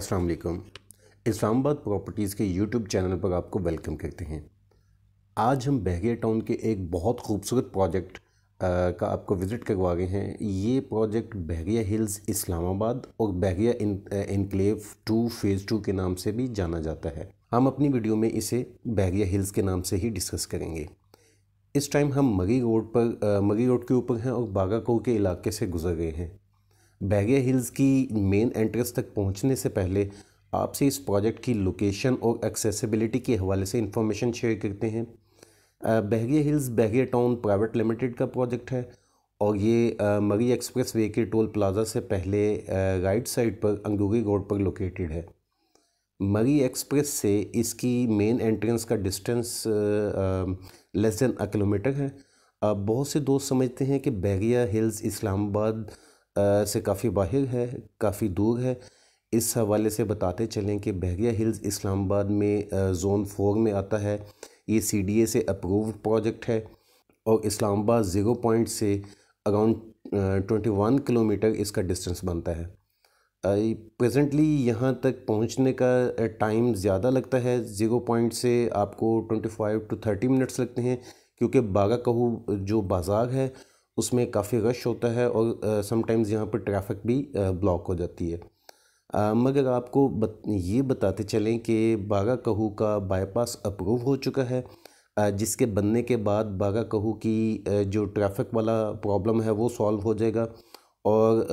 अस्सलाम वालेकुम इस्लामाबाद प्रॉपर्टीज़ के यूट्यूब चैनल पर आपको वेलकम करते हैं आज हम बहगिया टाउन के एक बहुत खूबसूरत प्रोजेक्ट का आपको विज़िट करवा रहे हैं ये प्रोजेक्ट बहगिया हिल्स इस्लामाबाद और Bahria Enclave two Phase two के नाम से भी जाना जाता है हम अपनी वीडियो में इसे बहगिया हिल्स के नाम से ही डिस्कस करेंगे इस टाइम हम मगी रोड पर मगी रोड के ऊपर हैं और बागाकोर के इलाके से गुजर गए हैं बैगिया हिल्स की मेन एंट्रेंस तक पहुंचने से पहले आपसे इस प्रोजेक्ट की लोकेशन और एक्सेसिबिलिटी के हवाले से इंफॉर्मेशन शेयर करते हैं Bahria Hills Bahria Town Private Limited का प्रोजेक्ट है और ये मरी एक्सप्रेस वे के टोल प्लाज़ा से पहले राइट साइड पर अंगूरी रोड पर लोकेटेड है मरी एक्सप्रेस से इसकी मेन एंट्रेंस का distance less than a kilometre है बहुत से दोस्त समझते हैं कि बैगिया हिल्स इस्लामाबाद से काफ़ी बाहर है काफ़ी दूर है इस हवाले से बताते चलें कि बहरिया हिल्स इस्लामाबाद में जोन फोर में आता है ये सी डी ए से अप्रूव प्रोजेक्ट है और इस्लामाबाद ज़ीरो पॉइंट से अराउंड ट्वेंटी वन किलोमीटर इसका डिस्टेंस बनता है प्रेजेंटली यहाँ तक पहुँचने का टाइम ज़्यादा लगता है ज़ीरो पॉइंट से आपको twenty five to thirty minutes लगते हैं क्योंकि बागा कहू जो बाज़ार है उसमें काफ़ी रश होता है और समटाइम्स यहाँ पर ट्रैफिक भी ब्लॉक हो जाती है आ, मगर आपको बत, ये बताते चलें कि बागा कहू का बाईपास अप्रूव हो चुका है जिसके बनने के बाद बागा कहू की जो ट्रैफिक वाला प्रॉब्लम है वो सॉल्व हो जाएगा और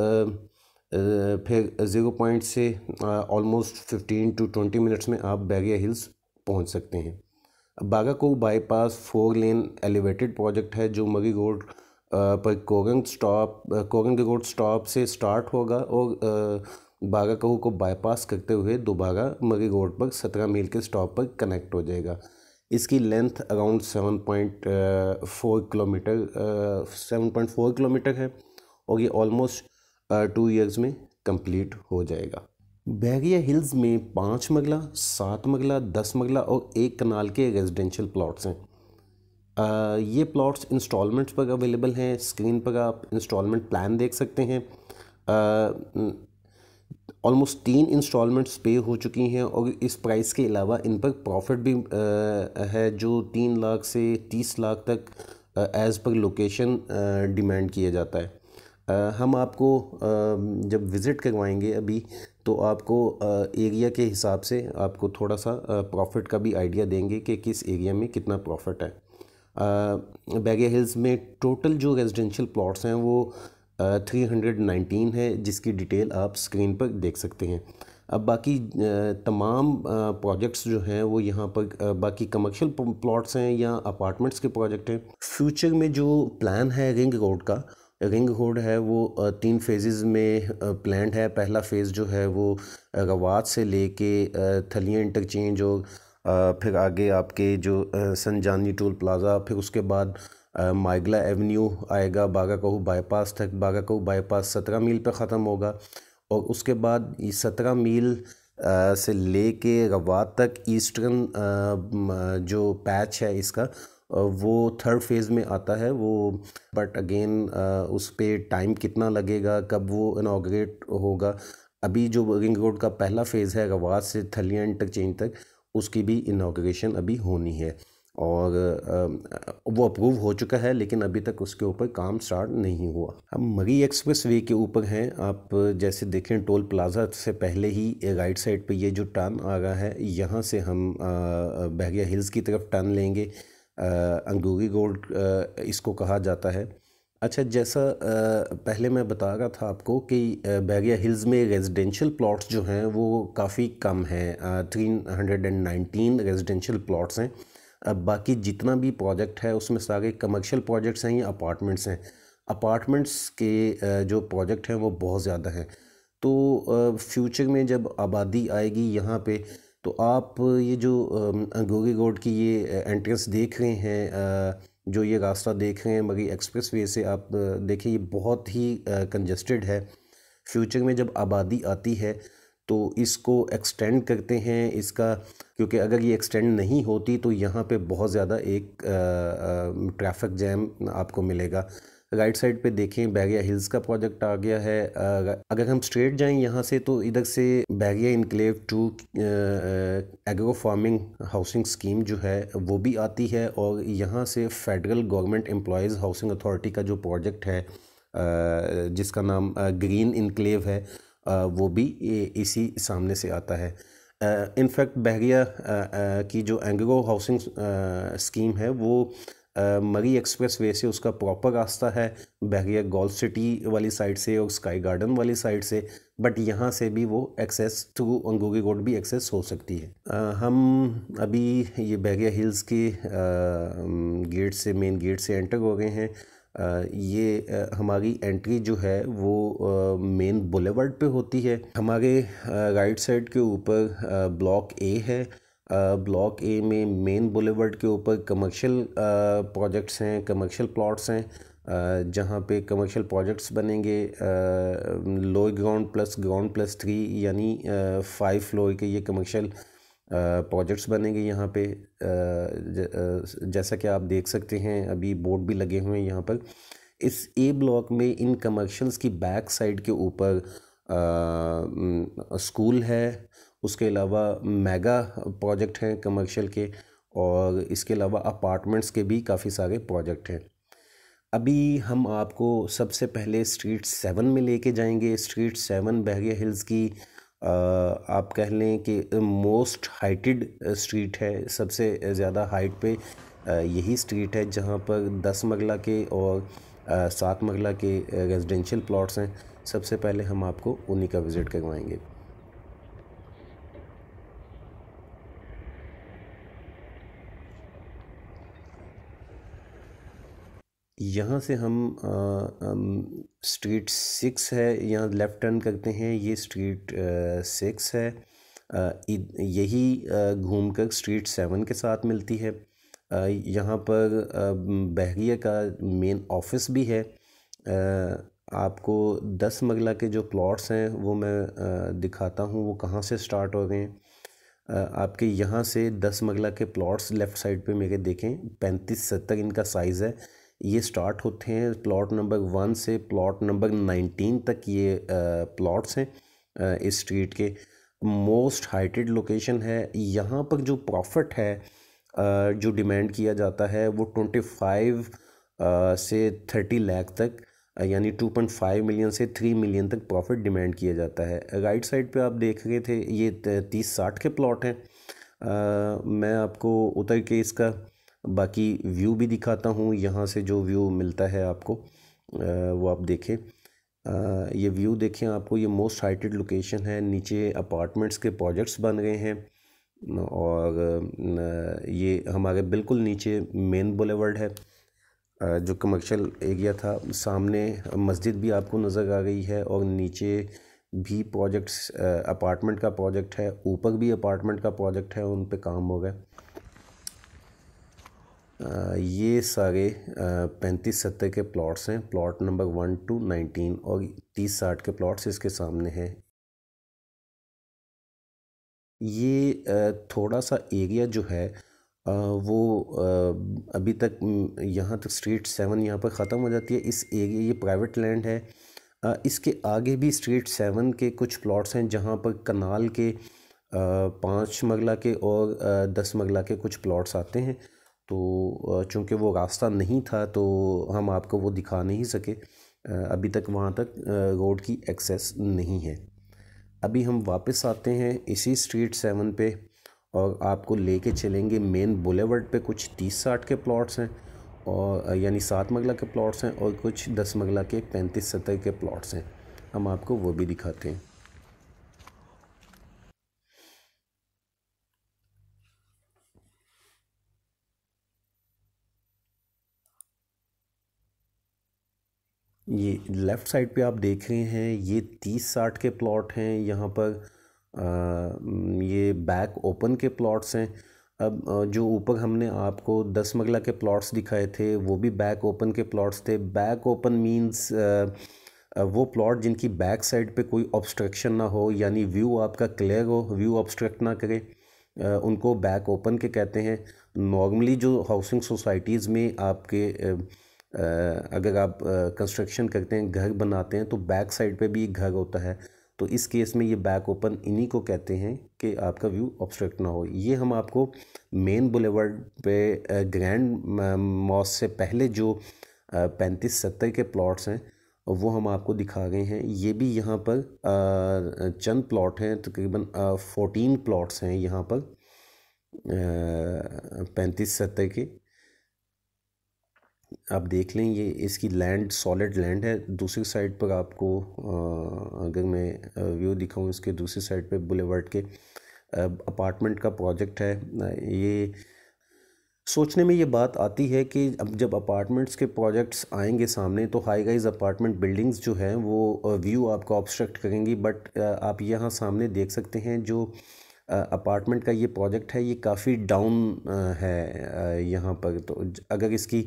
फिर ज़ीरो पॉइंट से almost fifteen to twenty minutes में आप बैरिया हिल्स पहुंच सकते हैं बागा Kahu bypass four lane elevated project है जो मरी रोड पर कोगन स्टॉप कोगन के गोड स्टॉप से स्टार्ट होगा और बागा कहू को बाईपास करते हुए दोबारा मरी रोड पर सत्रह मील के स्टॉप पर कनेक्ट हो जाएगा इसकी length around seven point four kilometre seven point four kilometre है और ये ऑलमोस्ट टू ईयर्स में कंप्लीट हो जाएगा बैरिया हिल्स में पाँच मगला सात मगला दस मगला और एक कनाल के रेजिडेंशियल प्लॉट्स हैं ये प्लॉट्स इंस्टॉलमेंट्स पर अवेलेबल हैं स्क्रीन पर आप इंस्टॉलमेंट प्लान देख सकते हैं ऑलमोस्ट तीन इंस्टॉलमेंट्स पे हो चुकी हैं और इस प्राइस के अलावा इन पर प्रॉफिट भी आ, है जो तीन लाख से तीस लाख तक एज़ पर लोकेशन डिमांड किया जाता है आ, हम आपको आ, जब विज़िट करवाएंगे अभी तो आपको एरिया के हिसाब से आपको थोड़ा सा प्रॉफिट का भी आइडिया देंगे कि किस एरिया में कितना प्रॉफिट है बैगे हिल्स में टोटल जो रेजिडेंशियल प्लॉट्स हैं वो थ्री हंड्रेड नाइनटीन है जिसकी डिटेल आप स्क्रीन पर देख सकते हैं अब बाकी तमाम प्रोजेक्ट्स जो हैं वो यहाँ पर बाकी कमर्शियल प्लॉट्स हैं या अपार्टमेंट्स के प्रोजेक्ट हैं फ्यूचर में जो प्लान है रिंग रोड का रिंग रोड है वो तीन फेजेस में प्लान है पहला फेज़ जो है वो रवात से लेके थलिया इंटरचेंज और फिर आगे आपके जो संजानी टोल प्लाज़ा फिर उसके बाद माइगला एवेन्यू आएगा बागा कहू बाईपास तक बागा कहू बाईपास सत्रह मील पर ख़त्म होगा और उसके बाद सत्रह मील से ले के रवात तक ईस्टर्न जो पैच है इसका वो थर्ड फेज़ में आता है वो बट अगेन उस पर टाइम कितना लगेगा कब वो इनाग्रेट होगा अभी जो रिंग रोड का पहला फ़ेज़ है रवात से थलियन तक चेंज तक उसकी भी इनाग्रेशन अभी होनी है और वो अप्रूव हो चुका है लेकिन अभी तक उसके ऊपर काम स्टार्ट नहीं हुआ हम मरी एक्सप्रेस वे के ऊपर हैं आप जैसे देखें टोल प्लाजा से पहले ही राइट साइड पे ये जो टर्न आ रहा है यहाँ से हम बहरिया हिल्स की तरफ टर्न लेंगे अंगूरी गोल्ड इसको कहा जाता है अच्छा जैसा पहले मैं बता रहा था आपको कि बैरिया हिल्स में रेजिडेंशियल प्लॉट्स जो हैं वो काफ़ी कम हैं तीन hundred and nineteen residential plots हैं अब बाकी जितना भी प्रोजेक्ट है उसमें सारे कमर्शियल प्रोजेक्ट्स हैं या अपार्टमेंट्स हैं अपार्टमेंट्स के जो प्रोजेक्ट हैं वो बहुत ज़्यादा हैं तो फ्यूचर में जब आबादी आएगी यहाँ पे तो आप ये जो गोरी रोड की ये एंट्रेंस देख रहे हैं जो ये रास्ता देख रहे हैं मगर एक्सप्रेस वे से आप देखें ये बहुत ही कंजस्टेड है फ्यूचर में जब आबादी आती है तो इसको एक्सटेंड करते हैं इसका क्योंकि अगर ये एक्सटेंड नहीं होती तो यहाँ पे बहुत ज़्यादा एक ट्रैफिक जैम आपको मिलेगा राइट साइड पे देखें बैरिया हिल्स का प्रोजेक्ट आ गया है अगर हम स्ट्रेट जाएं यहाँ से तो इधर से Bahria Enclave to Agro Farming Housing Scheme जो है वो भी आती है और यहाँ से Federal Government Employees Housing Authority का जो प्रोजेक्ट है जिसका नाम ग्रीन इनक्लेव है वो भी इसी सामने से आता है इनफैक्ट बहरिया की जो एंग्रो हाउसिंग स्कीम है वो मरी एक्सप्रेस वे से उसका प्रॉपर रास्ता है बहरिया गोल्फ सिटी वाली साइड से और स्काई गार्डन वाली साइड से बट यहाँ से भी वो एक्सेस थ्रू अंगूरी रोड भी एक्सेस हो सकती है आ, हम अभी ये बहरिया हिल्स के गेट से मेन गेट से एंटर हो गए हैं आ, ये आ, हमारी एंट्री जो है वो मेन बुलेवर्ड पे होती है हमारे राइट साइड के ऊपर ब्लॉक ए है ब्लॉक ए में मेन बुलेवर्ड के ऊपर कमर्शियल प्रोजेक्ट्स हैं कमर्शियल प्लॉट्स हैं जहाँ पे कमर्शियल प्रोजेक्ट्स बनेंगे lower ground plus ground plus three यानी फाइव फ्लोर के ये कमर्शियल प्रोजेक्ट्स बनेंगे यहाँ पे जैसा कि आप देख सकते हैं अभी बोर्ड भी लगे हुए हैं यहाँ पर इस ए ब्लॉक में इन कमर्शल्स की बैक साइड के ऊपर स्कूल है उसके अलावा मेगा प्रोजेक्ट हैं कमर्शियल के और इसके अलावा अपार्टमेंट्स के भी काफ़ी सारे प्रोजेक्ट हैं अभी हम आपको सबसे पहले स्ट्रीट सेवन में लेके जाएंगे स्ट्रीट सेवन बहरिया हिल्स की आप कह लें कि मोस्ट हाइटेड स्ट्रीट है सबसे ज़्यादा हाइट पे यही स्ट्रीट है जहाँ पर दस मग़ला के और सात मगला के रेजिडेंशियल प्लॉट्स हैं सबसे पहले हम आपको उन्हीं का विज़िट करवाएंगे यहाँ से हम, स्ट्रीट सिक्स है यहाँ लेफ़्ट टर्न करते हैं ये स्ट्रीट सिक्स है यही यही घूमकर स्ट्रीट सेवन के साथ मिलती है यहाँ पर बहरिया का मेन ऑफिस भी है आपको दस मगला के जो प्लॉट्स हैं वो मैं दिखाता हूँ वो कहाँ से स्टार्ट हो गए आपके यहाँ से दस मगला के प्लॉट्स लेफ़्ट साइड पे मेरे देखें पैंतीस सत्तर इनका साइज़ है ये स्टार्ट होते हैं प्लॉट नंबर वन से प्लॉट नंबर नाइनटीन तक ये प्लॉट्स हैं इस स्ट्रीट के मोस्ट हाइटेड लोकेशन है यहाँ पर जो प्रॉफिट है जो डिमांड किया जाता है वो ट्वेंटी फाइव से थर्टी लाख तक यानी टू पॉइंट फाइव मिलियन से थ्री मिलियन तक प्रॉफिट डिमांड किया जाता है राइट साइड पे आप देख रहे थे ये तीस साठ के प्लॉट हैं मैं आपको उतर के इसका बाकी व्यू भी दिखाता हूँ यहाँ से जो व्यू मिलता है आपको वो आप देखें ये व्यू देखें आपको ये मोस्ट हाइटेड लोकेशन है नीचे अपार्टमेंट्स के प्रोजेक्ट्स बन गए हैं और ये हमारे बिल्कुल नीचे मेन बुलेवर्ड है जो कमर्शियल एरिया था सामने मस्जिद भी आपको नज़र आ गई है और नीचे भी प्रोजेक्ट्स अपार्टमेंट का प्रोजेक्ट है ऊपर भी अपार्टमेंट का प्रोजेक्ट है उन पे काम हो गया ये सारे पैंतीस सत्तर के प्लॉट्स हैं plot number one two nineteen और तीस साठ के प्लॉट्स इसके सामने हैं ये थोड़ा सा एरिया जो है वो अभी तक यहाँ तक स्ट्रीट सेवन यहाँ पर ख़त्म हो जाती है इस एरिया ये प्राइवेट लैंड है इसके आगे भी स्ट्रीट सेवन के कुछ प्लॉट्स हैं जहाँ पर कनाल के पाँच मगला के और दस मगला के कुछ प्लॉट्स आते हैं तो चूँकि वो रास्ता नहीं था तो हम आपको वो दिखा नहीं सके अभी तक वहाँ तक रोड की एक्सेस नहीं है अभी हम वापस आते हैं इसी स्ट्रीट सेवन पे और आपको लेके चलेंगे मेन बुलेवर्ड पे कुछ तीस साठ के प्लॉट्स हैं और यानी सात मगला के प्लॉट्स हैं और कुछ दस मगला के पैंतीस सत्तर के प्लॉट्स हैं हम आपको वो भी दिखाते हैं ये लेफ़्ट साइड पे आप देख रहे हैं ये तीस साठ के प्लॉट हैं यहाँ पर आ, ये बैक ओपन के प्लॉट्स हैं अब जो ऊपर हमने आपको दस मगला के प्लॉट्स दिखाए थे वो भी बैक ओपन के प्लॉट्स थे बैक ओपन मींस वो प्लॉट जिनकी बैक साइड पे कोई ऑब्स्ट्रक्शन ना हो यानी व्यू आपका क्लियर हो व्यू ऑब्स्ट्रक्ट ना करे उनको बैक ओपन के कहते हैं नॉर्मली जो हाउसिंग सोसाइटीज़ में आपके अगर आप कंस्ट्रक्शन करते हैं घर बनाते हैं तो बैक साइड पे भी एक घर होता है तो इस केस में ये बैक ओपन इन्हीं को कहते हैं कि आपका व्यू ऑब्स्ट्रक्ट ना हो ये हम आपको मेन बुलेवर्ड पे ग्रैंड मॉस से पहले जो पैंतीस सत्तर के प्लॉट्स हैं वो हम आपको दिखा रहे हैं ये भी यहाँ पर चंद प्लॉट हैं तकरीबन फोर्टीन प्लॉट्स हैं यहाँ पर पैंतीस सत्तर के आप देख लें ये इसकी लैंड सॉलिड लैंड है दूसरी साइड पर आपको अगर मैं व्यू दिखाऊँ इसके दूसरी साइड पे बुलेवर्ड के अपार्टमेंट का प्रोजेक्ट है ये सोचने में ये बात आती है कि अब जब अपार्टमेंट्स के प्रोजेक्ट्स आएंगे सामने तो हाई गाइज अपार्टमेंट बिल्डिंग्स जो हैं वो व्यू आपको ऑब्स्ट्रक्ट करेंगी बट आप यहाँ सामने देख सकते हैं जो अपार्टमेंट का ये प्रोजेक्ट है ये काफ़ी डाउन है यहाँ पर तो अगर इसकी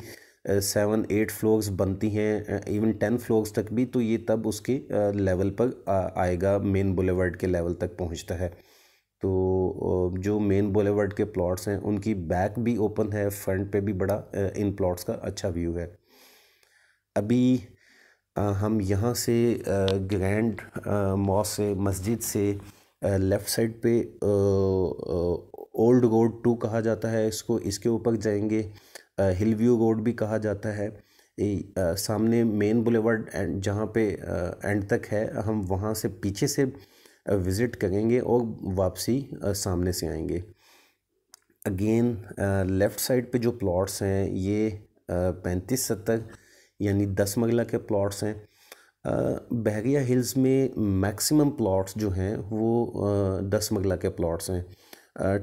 सेवन एट फ्लोर्स बनती हैं इवन टेन फ्लोर्स तक भी तो ये तब उसके लेवल पर आएगा मेन बुलेवर्ड के लेवल तक पहुंचता है तो जो मेन बुलेवर्ड के प्लॉट्स हैं उनकी बैक भी ओपन है फ्रंट पे भी बड़ा इन प्लॉट्स का अच्छा व्यू है अभी हम यहाँ से ग्रैंड मॉस से मस्जिद से लेफ़्ट साइड पे ओल्ड रोड टू कहा जाता है इसको इसके ऊपर जाएंगे हिल व्यू रोड भी कहा जाता है ए, आ, सामने मेन बुलेवर्ड एंड जहाँ पे एंड तक है हम वहाँ से पीछे से विज़िट करेंगे और वापसी आ, सामने से आएंगे अगेन लेफ़्ट साइड पे जो प्लॉट्स हैं ये पैंतीस सत्तर यानी दस मगला के प्लॉट्स हैं बहरिया हिल्स में मैक्सिमम प्लॉट्स जो हैं वो दस मगला के प्लॉट्स हैं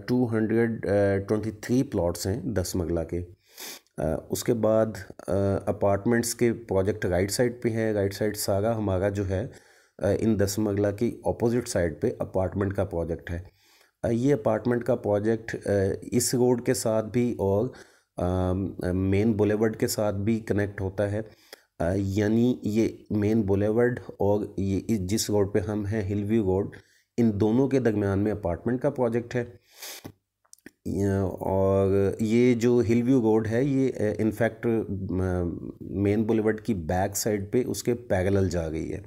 two hundred twenty three plots हैं दस मगला के उसके बाद अपार्टमेंट्स के प्रोजेक्ट राइट साइड पे है राइट साइड सारा हमारा जो है इन दस मंगला की ऑपोजिट साइड पे अपार्टमेंट का प्रोजेक्ट है ये अपार्टमेंट का प्रोजेक्ट इस रोड के साथ भी और मेन बुलेवर्ड के साथ भी कनेक्ट होता है यानी ये मेन बुलेवर्ड और ये जिस रोड पे हम हैं हिलव्यू रोड इन दोनों के दरमियान में अपार्टमेंट का प्रोजेक्ट है और ये जो हिल व्यू रोड है ये इनफैक्ट मेन बुलेवर्ड की बैक साइड पे उसके पैगल जा गई है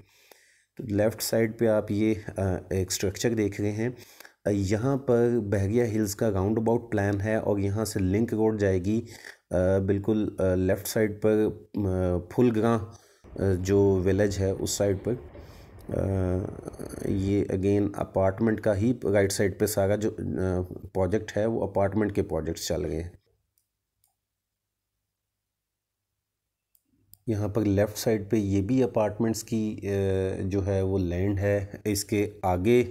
तो लेफ़्ट साइड पे आप ये एक स्ट्रक्चर देख रहे हैं यहाँ पर बहरिया हिल्स का राउंड अबाउट प्लान है और यहाँ से लिंक रोड जाएगी बिल्कुल लेफ़्ट साइड पर फुलग्रां जो विलेज है उस साइड पर ये अगेन अपार्टमेंट का ही राइट साइड पे सारा जो प्रोजेक्ट है वो अपार्टमेंट के प्रोजेक्ट्स चल रहे हैं यहाँ पर लेफ़्ट साइड पे ये भी अपार्टमेंट्स की जो है वो लैंड है इसके आगे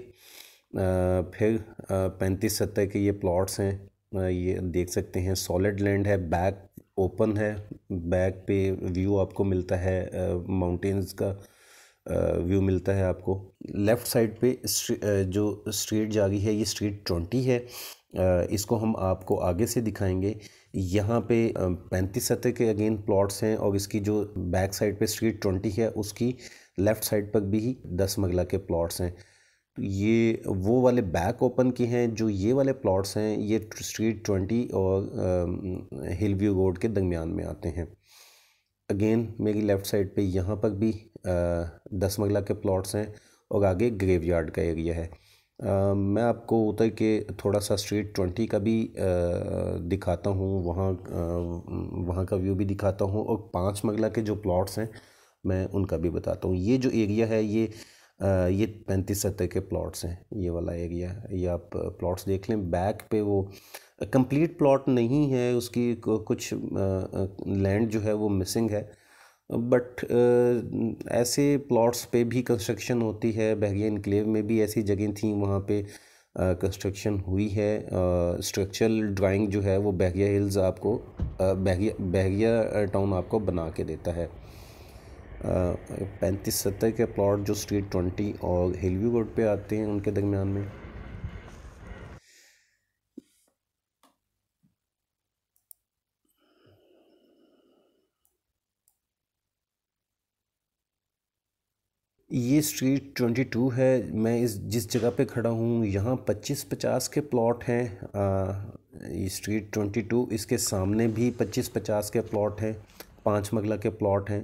फिर पैंतीस सत्तर के ये प्लॉट्स हैं ये देख सकते हैं सॉलिड लैंड है बैक ओपन है बैक पे व्यू आपको मिलता है माउंटेन्स का व्यू मिलता है आपको लेफ़्ट साइड पे जो स्ट्रीट जा रही है ये स्ट्रीट ट्वेंटी है इसको हम आपको आगे से दिखाएंगे यहाँ पे पैंतीस सतह के अगेन प्लॉट्स हैं और इसकी जो बैक साइड पे स्ट्रीट ट्वेंटी है उसकी लेफ़्ट साइड पर भी दस मगला के प्लॉट्स हैं ये वो वाले बैक ओपन के हैं जो ये वाले प्लॉट्स हैं ये स्ट्रीट ट्वेंटी और हिल व्यू रोड के दरमियान में आते हैं अगेन मेरी लेफ़्ट साइड पे यहाँ पर भी दस मरला के प्लॉट्स हैं और आगे ग्रेव यार्ड का एरिया है आ, मैं आपको उतर के थोड़ा सा स्ट्रीट ट्वेंटी का भी आ, दिखाता हूँ वहाँ वहाँ का व्यू भी दिखाता हूँ और पाँच मरला के जो प्लॉट्स हैं मैं उनका भी बताता हूँ ये जो एरिया है ये आ, ये पैंतीस सत्तर के प्लॉट्स हैं ये वाला एरिया ये आप प्लॉट्स देख लें बैक पे वो कंप्लीट प्लॉट नहीं है उसकी कुछ लैंड जो है वो मिसिंग है बट ऐसे प्लॉट्स पे भी कंस्ट्रक्शन होती है बहरिया इनक्लेव में भी ऐसी जगह थी वहाँ पे कंस्ट्रक्शन हुई है स्ट्रक्चरल ड्राइंग जो है वो बहरिया हिल्स आपको बहरिया बहरिया टाउन आपको बना के देता है पैंतीस सत्तर के प्लॉट जो स्ट्रीट ट्वेंटी और हिलवी रोड पे आते हैं उनके दरमियान में ये स्ट्रीट ट्वेंटी टू है मैं इस जिस जगह पे खड़ा हूँ यहाँ पच्चीस पचास के प्लॉट हैं ये स्ट्रीट ट्वेंटी टू इसके सामने भी पच्चीस पचास के प्लॉट हैं पाँच मगला के प्लॉट हैं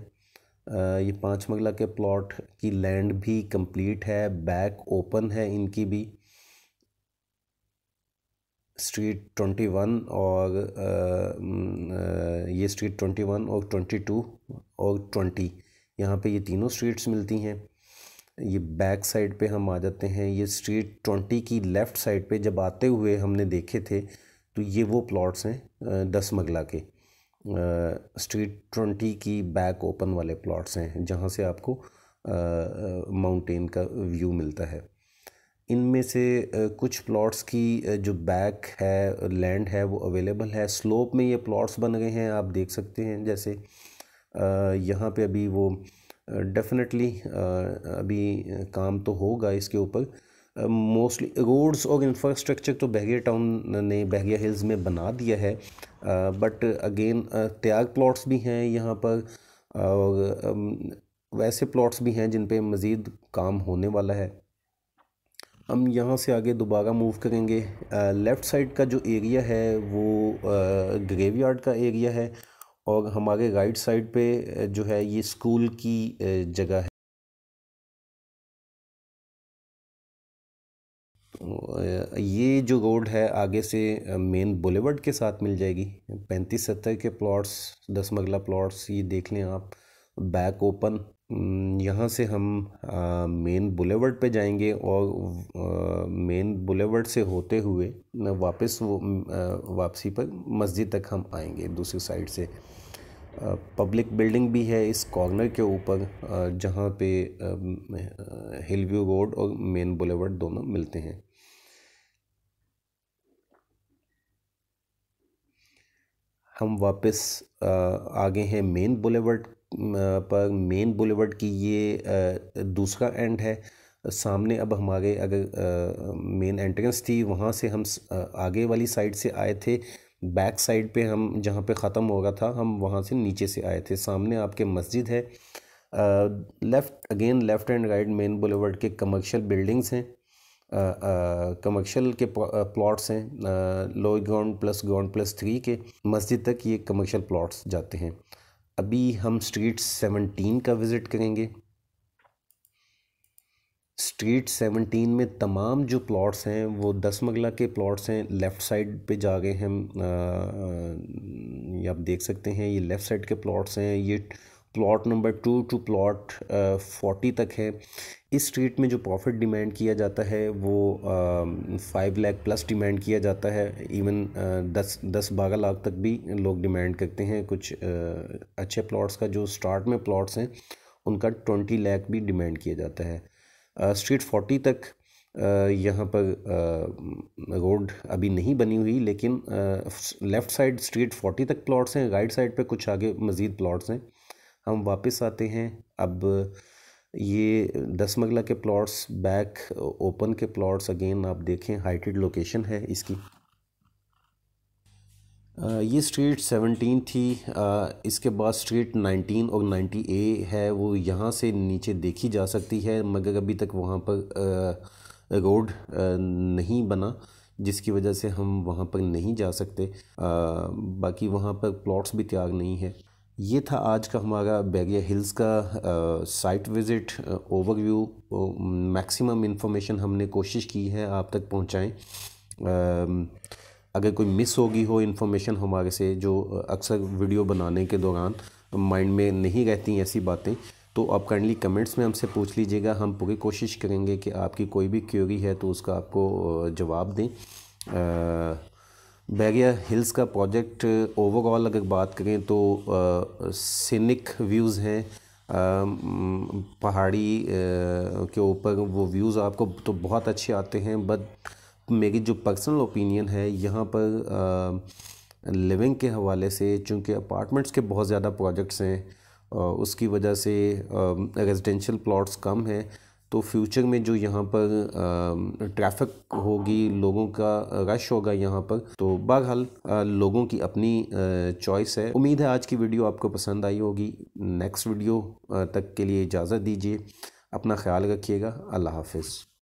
ये पाँच मगला के प्लॉट की लैंड भी कंप्लीट है बैक ओपन है इनकी भी स्ट्रीट ट्वेंटी वन और आ, ये स्ट्रीट ट्वेंटी वन और ट्वेंटी टू और ट्वेंटी यहाँ पे ये तीनों स्ट्रीट्स मिलती हैं ये बैक साइड पे हम आ जाते हैं ये स्ट्रीट ट्वेंटी की लेफ़्ट साइड पे जब आते हुए हमने देखे थे तो ये वो प्लॉट्स हैं दस मगला के स्ट्रीट ट्वेंटी की बैक ओपन वाले प्लॉट्स हैं जहाँ से आपको माउंटेन का व्यू मिलता है इनमें से कुछ प्लॉट्स की जो बैक है लैंड है वो अवेलेबल है स्लोप में ये प्लॉट्स बन गए हैं आप देख सकते हैं जैसे यहाँ पे अभी वो डेफिनेटली अभी काम तो होगा इसके ऊपर मोस्टली रोड्स और इंफ्रास्ट्रक्चर तो बहगिया टाउन ने बहगिया हिल्स में बना दिया है बट अगेन तैयार प्लॉट्स भी हैं यहाँ पर और वैसे प्लॉट्स भी हैं जिन पे मज़ीद काम होने वाला है हम यहाँ से आगे दोबारा मूव करेंगे लेफ़्ट साइड का जो एरिया है वो ग्रेवयार्ड यार्ड का एरिया है और हमारे राइट साइड पे जो है ये स्कूल की जगह है ये जो रोड है आगे से मेन बुलेवर्ड के साथ मिल जाएगी पैंतीस सत्तर के प्लॉट्स दस मगला प्लॉट्स ये देख लें आप बैक ओपन यहाँ से हम मेन बुलेवर्ड पे जाएंगे और मेन बुलेवर्ड से होते हुए वापस वो वापसी पर मस्जिद तक हम आएंगे दूसरी साइड से पब्लिक बिल्डिंग भी है इस कॉर्नर के ऊपर जहाँ पे हिल व्यू रोड और मेन बुलेवर्ड दोनों मिलते हैं हम वापस आगे हैं मेन बुलेवर्ड पर मेन बुलेवर्ड की ये दूसरा एंड है सामने अब हमारे अगर मेन एंट्रेंस थी वहाँ से हम आगे वाली साइड से आए थे बैक साइड पे हम जहाँ पे ख़त्म हो था हम वहाँ से नीचे से आए थे सामने आपके मस्जिद है left again left and right main boulevard के कमर्शियल बिल्डिंग्स हैं कमर्शियल के प्लॉट्स हैं low ground plus ground plus three के मस्जिद तक ये कमर्शियल प्लॉट्स जाते हैं अभी हम स्ट्रीट सेवनटीन का विज़िट करेंगे स्ट्रीट सेवनटीन में तमाम जो प्लॉट्स हैं वो दस मगला के प्लॉट्स हैं लेफ़्ट साइड पे गए हम ये आप देख सकते हैं ये लेफ़्ट साइड के प्लॉट्स हैं ये plot number two to plot forty तक है इस स्ट्रीट में जो प्रॉफिट डिमांड किया जाता है वो फाइव लाख प्लस डिमांड किया जाता है इवन दस दस बारह लाख तक भी लोग डिमांड करते हैं कुछ आ, अच्छे प्लॉट्स का जो स्टार्ट में प्लॉट्स हैं उनका ट्वेंटी लाख भी डिमांड किया जाता है स्ट्रीट फोर्टी तक यहाँ पर रोड अभी नहीं बनी हुई लेकिन लेफ़्ट साइड स्ट्रीट फोर्टी तक प्लॉट्स हैं राइट साइड पे कुछ आगे मज़ीद प्लॉट्स हैं हम वापस आते हैं अब ये दस मगला के प्लॉट्स बैक ओपन के प्लॉट्स अगेन आप देखें हाइटेड लोकेशन है इसकी ये स्ट्रीट 17 थी इसके बाद स्ट्रीट 19 और 90 ए है वो यहाँ से नीचे देखी जा सकती है मगर अभी तक वहाँ पर रोड नहीं बना जिसकी वजह से हम वहाँ पर नहीं जा सकते बाकी वहाँ पर प्लॉट्स भी तैयार नहीं है ये था आज का हमारा बैरिया हिल्स का site visit overview maximum information हमने कोशिश की है आप तक पहुँचाएँ अगर कोई मिस होगी हो इन्फॉर्मेशन हमारे से जो अक्सर वीडियो बनाने के दौरान माइंड में नहीं रहती ऐसी बातें तो आप काइंडली कमेंट्स में हमसे पूछ लीजिएगा हम पूरी कोशिश करेंगे कि आपकी कोई भी क्यूरी है तो उसका आपको जवाब दें बैरिया हिल्स का प्रोजेक्ट ओवरऑल अगर बात करें तो सिनिक व्यूज़ हैं पहाड़ी के ऊपर वो व्यूज़ आपको तो बहुत अच्छे आते हैं बट मेरी जो पर्सनल ओपिनियन है यहाँ पर लिविंग के हवाले से चूँकि अपार्टमेंट्स के बहुत ज़्यादा प्रोजेक्ट्स हैं उसकी वजह से रेजिडेंशियल प्लॉट्स कम हैं तो फ्यूचर में जो यहाँ पर ट्रैफिक होगी लोगों का रश होगा यहाँ पर तो बहरहाल लोगों की अपनी चॉइस है उम्मीद है आज की वीडियो आपको पसंद आई होगी नेक्स्ट वीडियो तक के लिए इजाज़त दीजिए अपना ख्याल रखिएगा अल्लाह हाफिज़